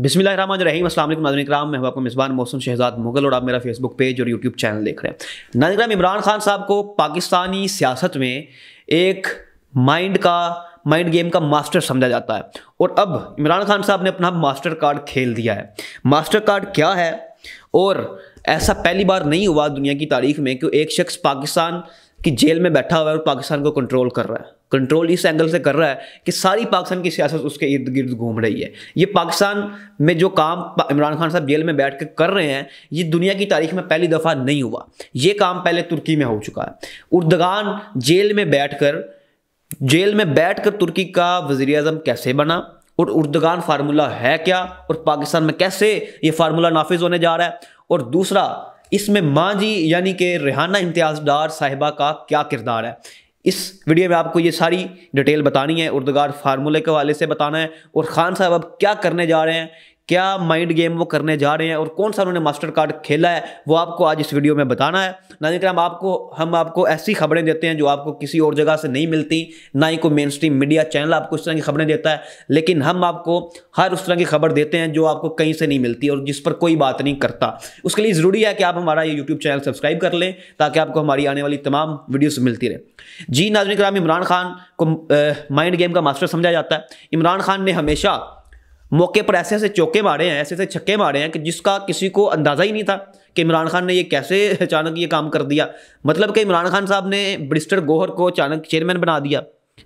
बिसमिल रहीम असलम मैं हूं आपका मिसबान मौसम शहजाद मुगल और आप मेरा फेसबुक पेज और यूट्यूब चैनल देख रहे हैं नाजन इमरान खान साहब को पाकिस्तानी सियासत में एक माइंड का माइंड गेम का मास्टर समझा जाता है और अब इमरान खान साहब ने अपना मास्टर कार्ड खेल दिया है मास्टर कार्ड क्या है और ऐसा पहली बार नहीं हुआ दुनिया की तारीख में कि एक शख्स पाकिस्तान की जेल में बैठा हुआ है और पाकिस्तान को कंट्रोल कर रहा है कंट्रोल इस एंगल से कर रहा है कि सारी पाकिस्तान की सियासत उसके इर्द गिर्द घूम रही है ये पाकिस्तान में जो काम इमरान खान साहब जेल में बैठ कर कर रहे हैं ये दुनिया की तारीख में पहली दफ़ा नहीं हुआ ये काम पहले तुर्की में हो चुका है उर्दगान जेल में बैठ कर जेल में बैठ कर तुर्की का वजी अजम कैसे बना और उर्दगान फार्मूला है क्या और पाकिस्तान में कैसे ये फार्मूला नाफिज होने जा रहा है और दूसरा इसमें माँ जी यानी कि रेहाना इम्तियाज डार साहिबा का क्या किरदार है इस वीडियो में आपको ये सारी डिटेल बतानी है उर्दगार फार्मूले के हवाले से बताना है और खान साहब अब क्या करने जा रहे हैं क्या माइंड गेम वो करने जा रहे हैं और कौन सा उन्होंने मास्टर कार्ड खेला है वो आपको आज इस वीडियो में बताना है नाजिन कराम आपको हम आपको ऐसी खबरें देते हैं जो आपको किसी और जगह से नहीं मिलती ना ही कोई मेन स्ट्रीम मीडिया चैनल आपको इस तरह की खबरें देता है लेकिन हम आपको हर उस तरह की खबर देते हैं जो आपको कहीं से नहीं मिलती और जिस पर कोई बात नहीं करता उसके लिए ज़रूरी है कि आप हमारा ये यूट्यूब चैनल सब्सक्राइब कर लें ताकि आपको हमारी आने वाली तमाम वीडियोस मिलती रहे जी नाजन कराम इमरान खान को माइंड गेम का मास्टर समझा जाता है इमरान खान ने हमेशा मौके पर ऐसे ऐसे चौके मारे हैं ऐसे ऐसे छक्के मारे हैं कि जिसका किसी को अंदाज़ा ही नहीं था कि इमरान खान ने ये कैसे अचानक ये काम कर दिया मतलब कि इमरान खान साहब ने ब्रिस्टर गोहर को अचानक चेयरमैन बना दिया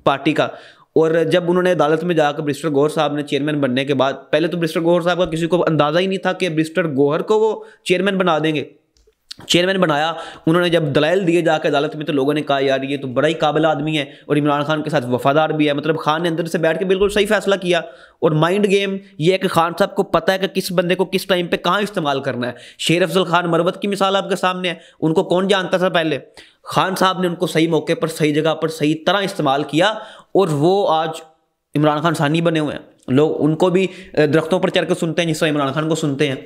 पार्टी का और जब उन्होंने अदालत में जाकर ब्रिस्टर गोहर साहब ने चेयरमैन बनने के बाद पहले तो ब्रिस्टर गोहर साहब का किसी को अंदाज़ा ही नहीं था कि ब्रिस्टर गोहर को वो चेयरमैन बना देंगे चेयरमैन बनाया उन्होंने जब दलाइल दिए जाकर अदालत में तो लोगों ने कहा यार ये तो बड़ा ही काबिल आदमी है और इमरान खान के साथ वफादार भी है मतलब खान ने अंदर से बैठ के बिल्कुल सही फैसला किया और माइंड गेम ये है कि खान साहब को पता है कि किस बंदे को किस टाइम पे कहाँ इस्तेमाल करना है शेर अफजल खान मरवत की मिसाल आपके सामने है उनको कौन जानता था पहले खान साहब ने उनको सही मौके पर सही जगह पर सही तरह इस्तेमाल किया और वो आज इमरान खान सानी बने हुए हैं लोग उनको भी दरख्तों पर चढ़ के सुनते हैं जिस तरह इमरान खान को सुनते हैं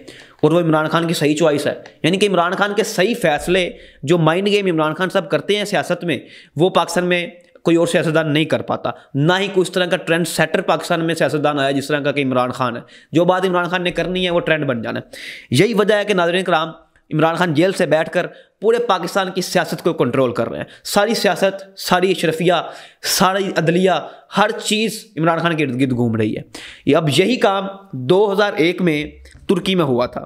और वो इमरान खान की सही चॉइस है यानी कि इमरान खान के सही फैसले जो माइंड गेम इमरान खान साहब करते हैं सियासत में वो पाकिस्तान में कोई और सियासतदान नहीं कर पाता ना ही कुछ तरह का ट्रेंड सेटर पाकिस्तान में सियासतदान आया जिस तरह का कि इमरान खान है जो बात इमरान खान ने करनी है वो ट्रेंड बन जाना है यही वजह है कि नाजरन कराम इमरान खान जेल से बैठकर पूरे पाकिस्तान की सियासत को कंट्रोल कर रहे हैं सारी सियासत सारी अशरफिया सारी अदलिया हर चीज़ इमरान खान के इर्द गिर्द घूम रही है ये अब यही काम 2001 में तुर्की में हुआ था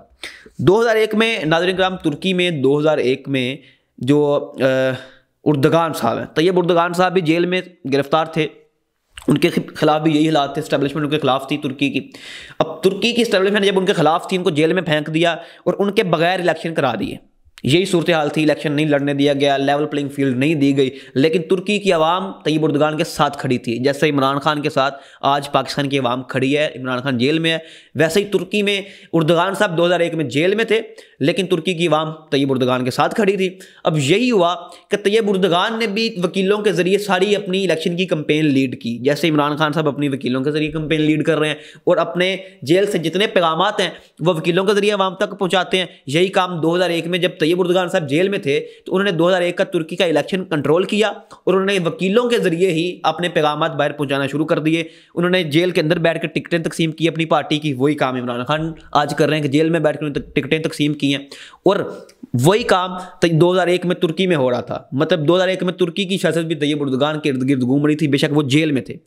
2001 में नाजरन कराम तुर्की में 2001 में जो उर्दगान साहब हैं तैयब उर्दगान साहब भी जेल में गिरफ्तार थे उनके खिलाफ भी यही हालात थे स्टैब्लिशमेंट उनके खिलाफ थी तुर्की की अब तुर्की की स्टैब्लिशमेंट जब उनके खिलाफ थी उनको जेल में फेंक दिया और उनके बगैर इलेक्शन करा दिए यही सूरत हाल थी इलेक्शन नहीं लड़ने दिया गया लेवल प्लेइंग फील्ड नहीं दी गई लेकिन तुर्की की आवाम तयब उर्दगान के साथ खड़ी थी जैसे इमरान खान के साथ आज पाकिस्तान की आवाम खड़ी है इमरान खान जेल में है वैसे ही तुर्की में उर्दगान साहब 2001 में जेल में थे लेकिन तुर्की की वाम तैयब उर्दगान के साथ खड़ी थी अब यही हुआ कि तैयब उर्दगान ने भी वकीलों के ज़रिए सारी अपनी इलेक्शन की कंपेन लीड की जैसे इमरान खान साहब अपनी वकीलों के ज़रिए कंपेन लीड कर रहे हैं और अपने जेल से जितने पैगाम हैं वह वकीलों के ज़रिए आवाम तक पहुँचाते हैं यही काम दो में जब तैयब उर्दगान साहब जेल में थे तो उन्होंने दो का तुर्की का इलेक्शन कंट्रोल किया और उन्होंने वकीलों के ज़रिए ही अपने पैगाम बाहर पहुँचाना शुरू कर दिए उन्होंने जेल के अंदर बैठ कर टिकटें तकसीम की अपनी पार्टी की वही काम इमरान खान आज कर रहे हैं कि जेल में बैठ कर टिकटें तकसीम की है और वही काम तो 2001 में तुर्की में हो रहा था मतलब 2001 में तुर्की की शासन भी तैयब उर्दगान के इर्द गिर्द घूम रही थी बेशक वो जेल में थे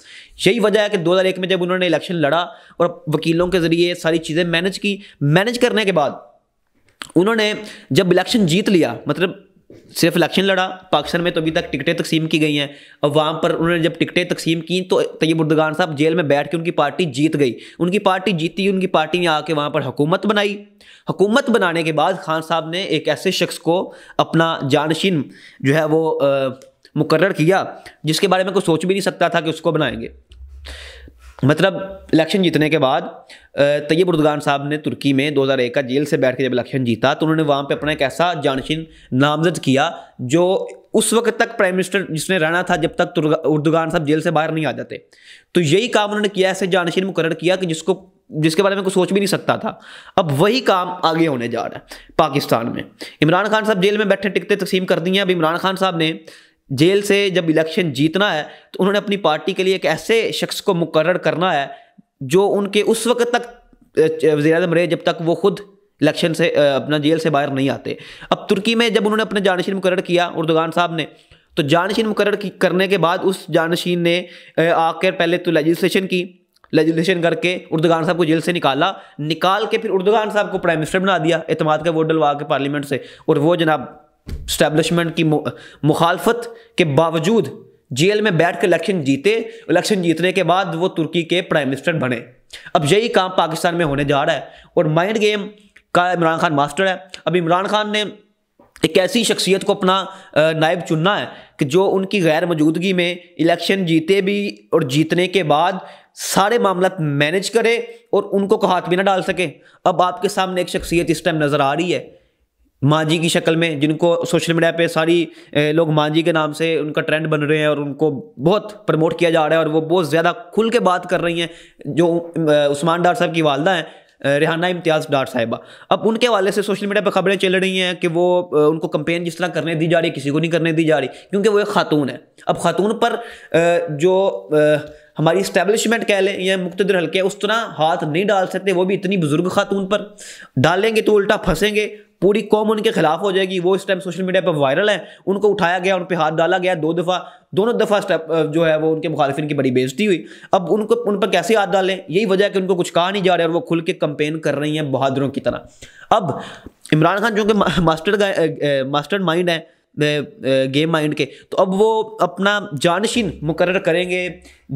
यही वजह है कि 2001 में जब उन्होंने इलेक्शन लड़ा और वकीलों के ज़रिए सारी चीज़ें मैनेज की मैनेज करने के बाद उन्होंने जब इलेक्शन जीत लिया मतलब सिर्फ इलेक्शन लड़ा पाकिस्तान में तो अभी तक टिकटें तकसीम की गई हैं और वहाँ पर उन्होंने जब टिकटें तकसीम की तो तयब उर्दगान साहब जेल में बैठ के उनकी पार्टी जीत गई उनकी पार्टी जीती उनकी पार्टी ने आके वहाँ पर हुकूमत बनाई हुकूमत बनाने के बाद खान साहब ने एक ऐसे शख्स को अपना जानशीन जो है वो मुकर किया जिसके बारे में कोई सोच भी नहीं सकता था कि उसको बनाएंगे मतलब इलेक्शन जीतने के बाद तैयब उर्दगान साहब ने तुर्की में 2001 का जेल से बैठ के जब इलेक्शन जीता तो उन्होंने वहाँ पे अपना एक ऐसा जानशीन नामजद किया जो उस वक्त तक प्राइम मिनिस्टर जिसने रहना था जब तक उर्दगान साहब जेल से बाहर नहीं आ जाते तो यही काम उन्होंने किया ऐसे जानशीन मुकर किया कि जिसको जिसके बारे में कुछ सोच भी नहीं सकता था अब वही काम आगे होने जा रहा है पाकिस्तान में इमरान खान साहब जेल में बैठे टिकते तकसीम कर दी हैं अब इमरान खान साहब ने जेल से जब इलेक्शन जीतना है तो उन्होंने अपनी पार्टी के लिए एक ऐसे शख्स को मुकर करना है जो उनके उस वक्त तक वजी अजम रहे जब तक वो खुद इलेक्शन से अपना जेल से बाहर नहीं आते अब तुर्की में जब उन्होंने अपने जानशीन मुकर किया उर्दगान साहब ने तो जानशीन मुकर करने के बाद उस जानशीन ने आकर पहले तो लेजिस्लेशन की लेजिस्लेशन करके उर्दगान साहब को जेल से निकाला निकाल के फिर उर्दगान साहब को प्राइम मिनिस्टर बना दिया अतमाद का वोट डलवा के पार्लियामेंट से और वो जनाब स्टैब्लिशमेंट की मुखालफत के बावजूद जेल में बैठ कर इलेक्शन जीते इलेक्शन जीतने के बाद वो तुर्की के प्राइम मिनिस्टर बने अब यही काम पाकिस्तान में होने जा रहा है और माइंड गेम का इमरान खान मास्टर है अब इमरान खान ने एक ऐसी शख्सियत को अपना नायब चुनना है कि जो उनकी गैर मौजूदगी में इलेक्शन जीते भी और जीतने के बाद सारे मामला मैनेज करे और उनको को हाथ भी ना डाल सके अब आपके सामने एक शख्सियत इस टाइम नज़र आ रही है माँ जी की शक्ल में जिनको सोशल मीडिया पे सारी लोग माँ जी के नाम से उनका ट्रेंड बन रहे हैं और उनको बहुत प्रमोट किया जा रहा है और वो बहुत ज़्यादा खुल के बात कर रही हैं जो उस्मान डार साहब की वालदा हैं रिहाना इम्तियाज़ डार साहिबा अब उनके वाले से सोशल मीडिया पर खबरें चल रही हैं कि वो उनको कंपेन जिस तरह करने दी जा रही है किसी को नहीं करने दी जा रही क्योंकि वो एक खातून है अब खातून पर जो हमारी इस्टेब्लिशमेंट कह लें या मुख्तर हल्के उस तरह हाथ नहीं डाल सकते वो भी इतनी बुज़ुर्ग खातून पर डालेंगे तो उल्टा फंसेंगे पूरी कौम उनके खिलाफ हो जाएगी वो इस टाइम सोशल मीडिया पर वायरल है उनको उठाया गया उन पर हाथ डाला गया दो दफ़ा दोनों दफ़ा स्टेप जो है वो उनके मुखालफिन की बड़ी बेजती हुई अब उनको उन पर कैसे हाथ डालें यही वजह है कि उनको कुछ कहा नहीं जा रहा है और वो खुल के कंपेन कर रही हैं बहादुरों की तरह अब इमरान खान जो कि मास्टर मास्टर माइंड है गेम माइंड के तो अब वो अपना जानशीन मुकर करेंगे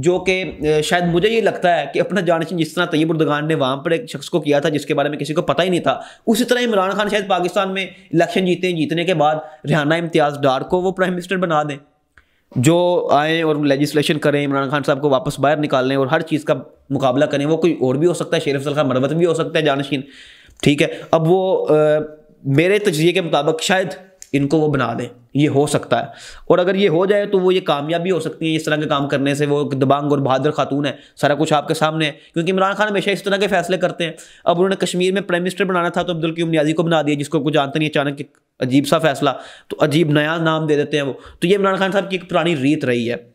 जो कि शायद मुझे ये लगता है कि अपना जानशीन जिस तरह तैयब उर्दगान ने वहाँ पर एक शख्स को किया था जिसके बारे में किसी को पता ही नहीं था उसी तरह इमरान खान शायद पाकिस्तान में इलेक्शन जीते जीतने के बाद रिहाना इम्तियाज़ डार को वो प्राइम मिनिस्टर बना दें जो आएँ और लेजिस्लेशन करें इमरान खान साहब को वापस बाहर निकालें और हर चीज़ का मुकाबला करें वो कोई और भी हो सकता है शेर अफसल खान मरवत भी हो सकता है जानशीन ठीक है अब वो आ, मेरे तजिए के मुताबिक शायद इनको वो बना दें ये हो सकता है और अगर ये हो जाए तो वो ये कामयाबी हो सकती है इस तरह के काम करने से वो दबांग और बहादुर खातून है सारा कुछ आपके सामने है क्योंकि इमरान खान हमेशा इस तरह के फैसले करते हैं अब उन्होंने कश्मीर में प्राइम मिनिस्टर बनाना था तो अब्दुल क्यूम न्याजी को बना दिया जिसको कुछ जानते नहीं अचानक अजीब सा फैसला तो अजीब नया नाम दे देते हैं वो तो ये इमरान खान साहब की एक पुरानी रीत रही है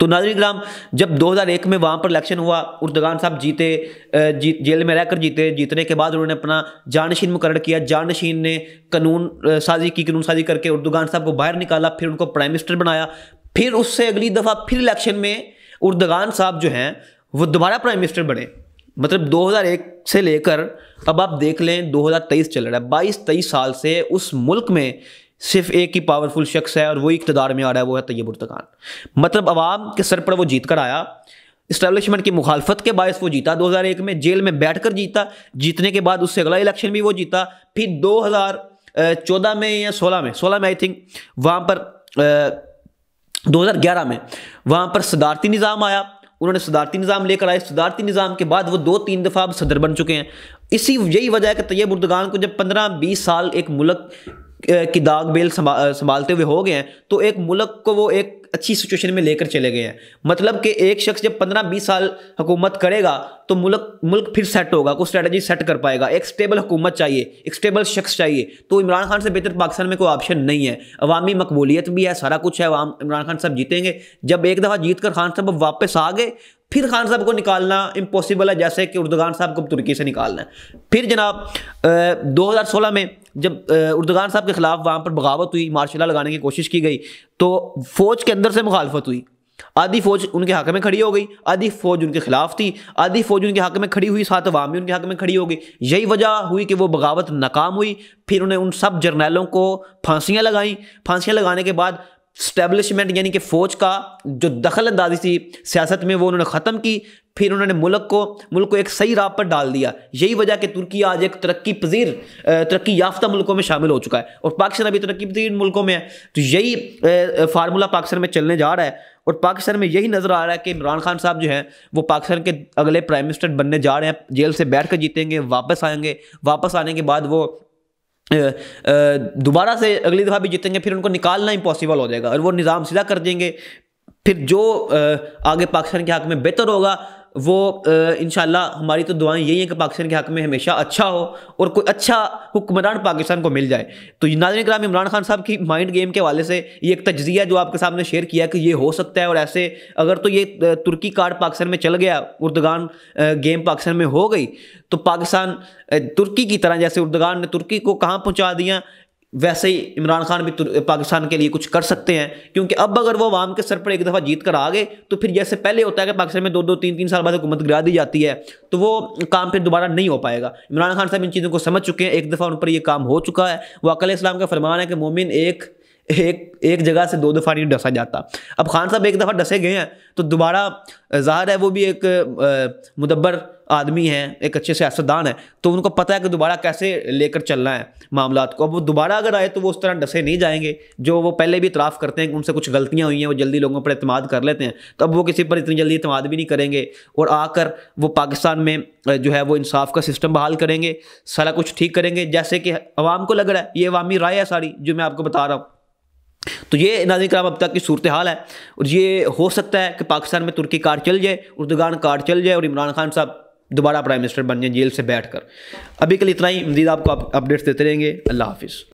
तो नाजरी ग्राम जब 2001 में वहाँ पर इलेक्शन हुआ उर्दगान साहब जीते जी, जेल में रहकर जीते जीतने के बाद उन्होंने अपना जानशीन मुकर किया जानशीन ने कानून साजी की कानून साजी करके उर्दगान साहब को बाहर निकाला फिर उनको प्राइम मिनिस्टर बनाया फिर उससे अगली दफ़ा फिर इलेक्शन में उर्दगान साहब जो हैं वो दोबारा प्राइम मिनिस्टर बने मतलब दो से लेकर अब आप देख लें दो चल रहा है बाईस तेईस साल से उस मुल्क में सिर्फ एक ही पावरफुल शख्स है और वही इकतदार में आ रहा है वो है तैयब उर्तकान मतलब अवाम के सर पर वो जीत कर आया इस्टेब्लिशमेंट की मुखालफत के बायस वो जीता 2001 में जेल में बैठकर जीता जीतने के बाद उससे अगला इलेक्शन भी वो जीता फिर 2014 में या 16 में 16 में आई थिंक वहाँ पर आ, 2011 में वहाँ पर सदारती निज़ाम आया उन्होंने सदारती निज़ाम लेकर आए सदारती निज़ाम के बाद वो दो तीन दफ़ा अब सदर बन चुके हैं इसी यही वजह है कि तैयब उर्दगान को जब पंद्रह बीस साल एक मुल्क की दाग बेल संभालते हुए हो गए हैं तो एक मुल्क को वो एक अच्छी सिचुएशन में लेकर चले गए हैं मतलब कि एक शख्स जब पंद्रह बीस साल हुकूमत करेगा तो मुल्क मुल्क फिर सेट होगा कोई स्ट्रेटजी सेट कर पाएगा एक स्टेबल हुकूमत चाहिए एक स्टेबल शख्स चाहिए तो इमरान खान से बेहतर पाकिस्तान में कोई ऑप्शन नहीं है अवामी मकबूलियत भी है सारा कुछ है अवाम इमरान खान साहब जीतेंगे जब एक दफ़ा जीत कर खान साहब वापस आ गए फिर खान साहब को निकालना इम्पॉसिबल है जैसे कि उर्दगान साहब को तुर्की से निकालना है फिर जनाब दो हज़ार सोलह में जब उर्दगान साहब के खिलाफ वहाँ पर बगावत हुई मार्शल लगाने की कोशिश की गई तो फौज के अंदर से मुखालफत हुई आधी फौज उनके हक में खड़ी हो गई आधी फौज उनके खिलाफ थी आधी फौज उनके हक में खड़ी हुई साथ अवाम भी उनके हक में खड़ी हो गई यही वजह हुई कि वो बगावत नाकाम हुई फिर उन्हें उन सब जर्नैलों को फांसियाँ लगाई फांसियाँ लगाने के बाद स्टैब्लिशमेंट यानी कि फ़ौज का जो दखल अंदाजी थी सियासत में वो उन्होंने ख़त्म की फिर उन्होंने मुल्क को मुल्क को एक सही राह पर डाल दिया यही वजह कि तुर्की आज एक तरक्की पजीर तरक्की याफ्ता मुल्कों में शामिल हो चुका है और पाकिस्तान अभी तरक्की पजीर मुल्कों में है तो यही फार्मूला पाकिस्तान में चलने जा रहा है और पाकिस्तान में यही नज़र आ रहा है कि इमरान खान साहब जो हैं वो पाकिस्तान के अगले प्राइम मिनिस्टर बनने जा रहे हैं जेल से बैठ कर जीतेंगे वापस आएंगे वापस आने के बाद वो दोबारा से अगली दफ़ा भी जीतेंगे फिर उनको निकालना इम्पॉसिबल हो जाएगा और वो निज़ाम सीधा कर देंगे फिर जो आगे पाकिस्तान के हक में बेहतर होगा वो इन हमारी तो दुआएं यही हैं कि पाकिस्तान के हक में हमेशा अच्छा हो और कोई अच्छा हुक्मरान पाकिस्तान को मिल जाए तो नाजन कराम इमरान खान साहब की माइंड गेम के हवाले से ये एक तजिया जो आपके सामने शेयर किया कि ये हो सकता है और ऐसे अगर तो ये तुर्की कार्ड पाकिस्तान में चल गया उर्दगान गेम पाकिस्तान में हो गई तो पाकिस्तान तुर्की की तरह जैसे उर्दगान ने तुर्की को कहाँ पहुँचा दिया वैसे ही इमरान खान भी पाकिस्तान के लिए कुछ कर सकते हैं क्योंकि अब अगर वो आवाम के सर पर एक दफ़ा जीत कर आ गए तो फिर जैसे पहले होता है कि पाकिस्तान में दो दो तीन तीन साल बाद हुकूमत गिरा दी जाती है तो वो काम फिर दोबारा नहीं हो पाएगा इमरान खान साहब इन चीज़ों को समझ चुके हैं एक दफ़ा उन पर यह काम हो चुका है वह अकल इस्लाम का फरमान है कि मोमिन एक एक एक जगह से दो दफ़ा नहीं डसा जाता अब खान साहब एक दफ़ा डसे गए हैं तो दोबारा ज़ाहिर है वो भी एक मुदब्बर आदमी हैं एक अच्छे सियासतदान हैं तो उनको पता है कि दोबारा कैसे लेकर चलना है मामला को अब वो दोबारा अगर आए तो वो उस तरह डसे नहीं जाएंगे जो वो पहले भी इतराफ़ करते हैं उनसे कुछ गलतियाँ हुई हैं वो जल्दी लोगों पर अतमाद कर लेते हैं तो अब वो किसी पर इतनी जल्दी अतमाद भी नहीं करेंगे और आकर वो पाकिस्तान में जो है वो इंसाफ का सिस्टम बहाल करेंगे सारा कुछ ठीक करेंगे जैसे कि अवाम को लग रहा है ये अवामी राय है सारी जो मैं आपको बता रहा हूँ तो ये कराम अब तक की सूरत हाल है और ये हो सकता है कि पाकिस्तान में तुर्की कार चल जाए उर्दगान कार चल जाए और इमरान खान साहब दोबारा प्राइम मिनिस्टर बन जाए जेल से बैठ कर अभी कल इतना ही मजीद आपको अपडेट्स देते रहेंगे अल्लाह हाफिज़